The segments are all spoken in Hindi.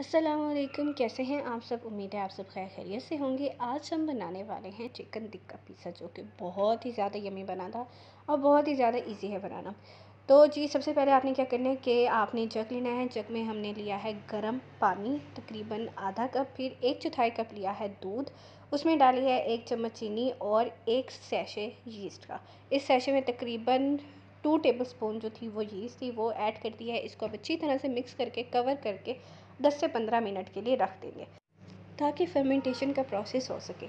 असलम कैसे हैं आप सब उम्मीद है आप सब खैर खैरियत से होंगे आज हम बनाने वाले हैं चिकन टिक्का पिज़्ज़ा जो कि बहुत ही ज़्यादा यमी बना था और बहुत ही ज़्यादा इजी है बनाना तो जी सबसे पहले आपने क्या करना है कि आपने जग लेना है जग में हमने लिया है गर्म पानी तकरीबन आधा कप फिर एक चौथाई कप लिया है दूध उसमें डाली है एक चम्मच चीनी और एक सैशे यीस्ट का इस सैशे में तकरीबन टू टेबल स्पून जो थी वो यीस्ट थी वो ऐड कर दी है इसको अब अच्छी तरह से मिक्स करके कवर करके 10 से 15 मिनट के लिए रख देंगे ताकि फर्मेंटेशन का प्रोसेस हो सके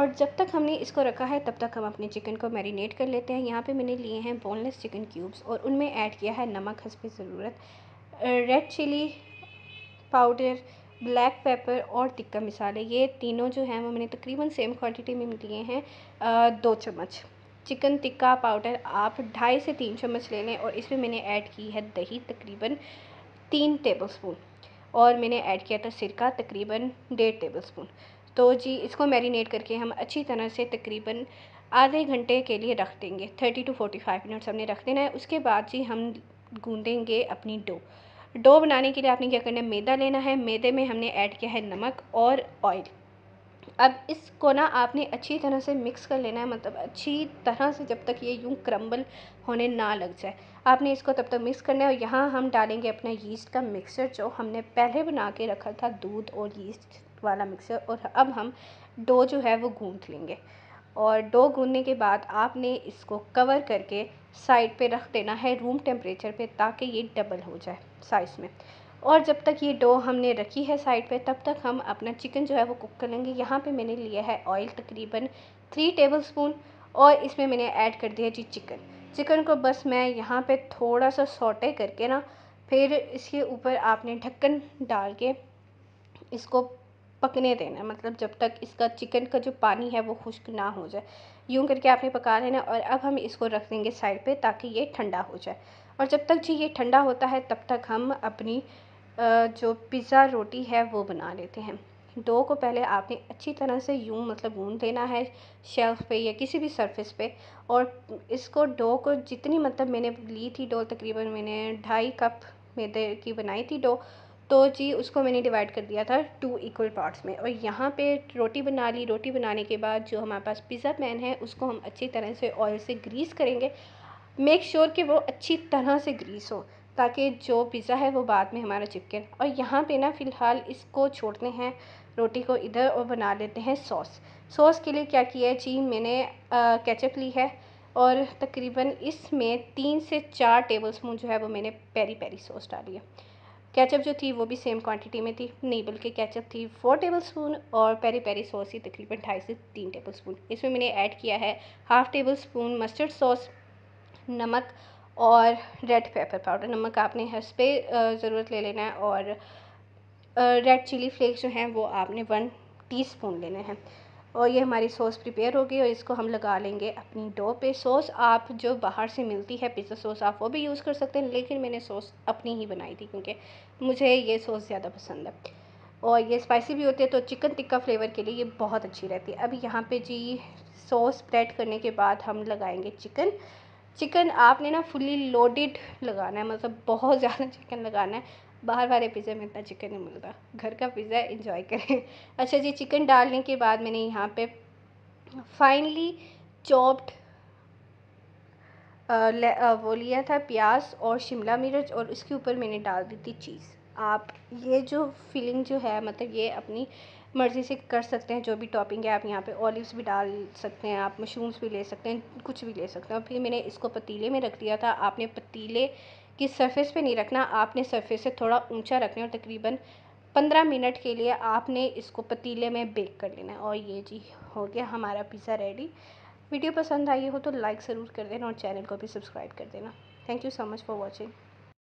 और जब तक हमने इसको रखा है तब तक हम अपने चिकन को मैरिनेट कर लेते हैं यहाँ पे मैंने लिए हैं बोनलेस चिकन क्यूब्स और उनमें ऐड किया है नमक हंसपी ज़रूरत red chilli powder black pepper और टिक्का मसाले ये तीनों जो हैं वो मैंने तकरीबन सेम क्वान्टिटी में लिए हैं दो चम्मच चिकन टिक्का पाउडर आप ढाई से तीन चम्मच ले लें और इसमें मैंने ऐड की है दही तकरीबन तीन टेबल स्पून और मैंने ऐड किया था सिरका तकरीबन डेढ़ टेबल स्पून तो जी इसको मैरिनेट करके हम अच्छी तरह से तकरीबन आधे घंटे के लिए रख देंगे thirty to forty five minutes हमने रख देना है उसके बाद जी हम गूँधेंगे अपनी डो डो बनाने के लिए आपने क्या करना है मैदा लेना है मैदे में हमने ऐड किया है नमक और ऑयल अब इसको ना आपने अच्छी तरह से मिक्स कर लेना है मतलब अच्छी तरह से जब तक ये यूँ क्रम्बल होने ना लग जाए आपने इसको तब तक मिक्स करना है और यहाँ हम डालेंगे अपना यीस्ट का मिक्सर जो हमने पहले बना के रखा था दूध और यीस्ट वाला मिक्सर और अब हम डो जो है वो गूँथ लेंगे और डो गूँधने के बाद आपने इसको कवर करके साइड पे रख देना है रूम टेम्परेचर पे ताकि ये डबल हो जाए साइज़ में और जब तक ये डो हमने रखी है साइड पे तब तक हम अपना चिकन जो है वो कुक कर लेंगे यहाँ पे मैंने लिया है ऑयल तकरीबन थ्री टेबल स्पून और इसमें मैंने ऐड कर दिया जी चिकन चिकन को बस मैं यहाँ पे थोड़ा सा सोटे करके ना फिर इसके ऊपर आपने ढक्कन डाल के इसको पकने देना मतलब जब तक इसका चिकन का जो पानी है वो खुश्क ना हो जाए यूँ करके आपने पका लेना और अब हम इसको रख देंगे साइड पर ताकि ये ठंडा हो जाए और जब तक जी ये ठंडा होता है तब तक हम अपनी जो पिज़्ज़ा रोटी है वो बना लेते हैं डो को पहले आपने अच्छी तरह से यूँ मतलब ऊन देना है शेल्फ़ पे या किसी भी सरफेस पे और इसको डो को जितनी मतलब मैंने ली थी डो तकरीबन मैंने ढाई कप मैदे की बनाई थी डो तो जी उसको मैंने डिवाइड कर दिया था टू इक्वल पार्ट्स में और यहाँ पे रोटी बना ली रोटी बनाने के बाद जो हमारे पास पिज़्ज़ा पैन है उसको हम अच्छी तरह से ऑयल से ग्रीस करेंगे मेक श्योर कि वो अच्छी तरह से ग्रीस हो ताकि जो पिज़्ज़ा है वो बाद में हमारा चिपके और यहाँ पे ना फ़िलहाल इसको छोड़ते हैं रोटी को इधर और बना लेते हैं सॉस सॉस के लिए क्या किया है जी मैंने केचप ली है और तकरीबन इसमें तीन से चार टेबल स्पून जो है वो मैंने पेरी पेरी सॉस डाली है केचप जो थी वो भी सेम क्वांटिटी में थी नहीं बल्कि केचप थी फोर टेबल स्पून और पेरी पेरी सॉस ही तकरीबन ढाई से तीन टेबल स्पून इसमें मैंने ऐड किया है half tablespoon mustard sauce नमक और रेड पेपर पाउडर नमक आपने हर पे ज़रूरत ले लेना है और रेड चिली फ्लेक्स जो हैं वो आपने वन टीस्पून लेने हैं और ये हमारी सॉस प्रिपेयर हो गई और इसको हम लगा लेंगे अपनी डो पे सॉस आप जो बाहर से मिलती है पिज़्ज़ा सॉस आप वो भी यूज़ कर सकते हैं लेकिन मैंने सॉस अपनी ही बनाई थी क्योंकि मुझे ये सॉस ज़्यादा पसंद है और ये स्पाइसी भी होती है तो चिकन टिक्का फ्लेवर के लिए ये बहुत अच्छी रहती है अब यहाँ पर जी सॉस स्प्रेड करने के बाद हम लगाएँगे चिकन चिकन आपने ना फुली लोडेड लगाना है मतलब बहुत ज़्यादा चिकन लगाना है बाहर वाले पिज़्ज़ा में इतना चिकन नहीं मिलता घर का पिज़्ज़ा इंजॉय करें अच्छा जी चिकन डालने के बाद मैंने यहाँ पे फाइनली चॉप्ड वो लिया था प्याज और शिमला मिर्च और उसके ऊपर मैंने डाल दी थी चीज़ आप ये जो फीलिंग जो है मतलब ये अपनी मर्ज़ी से कर सकते हैं जो भी टॉपिंग है आप यहाँ पे ऑलिव्स भी डाल सकते हैं आप मशरूम्स भी ले सकते हैं कुछ भी ले सकते हैं और फिर मैंने इसको पतीले में रख दिया था आपने पतीले की सरफेस पे नहीं रखना आपने सरफेस से थोड़ा ऊंचा रखना और तकरीबन पंद्रह मिनट के लिए आपने इसको पतीले में बेक कर लेना है और ये जी हो गया हमारा पिज़्ज़ा रेडी वीडियो पसंद आई हो तो लाइक ज़रूर कर देना और चैनल को भी सब्सक्राइब कर देना thank you so much for watching